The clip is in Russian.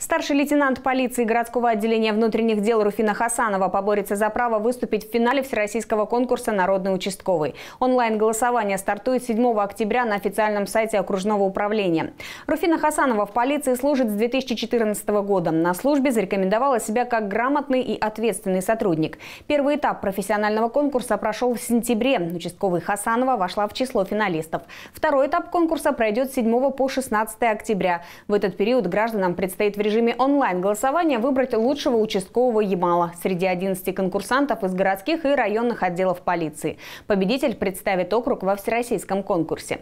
Старший лейтенант полиции городского отделения внутренних дел Руфина Хасанова поборется за право выступить в финале всероссийского конкурса «Народный участковый». Онлайн-голосование стартует 7 октября на официальном сайте окружного управления. Руфина Хасанова в полиции служит с 2014 года. На службе зарекомендовала себя как грамотный и ответственный сотрудник. Первый этап профессионального конкурса прошел в сентябре. Участковый Хасанова вошла в число финалистов. Второй этап конкурса пройдет с 7 по 16 октября. В этот период гражданам предстоит в режиме онлайн-голосования выбрать лучшего участкового Ямала среди 11 конкурсантов из городских и районных отделов полиции. Победитель представит округ во всероссийском конкурсе.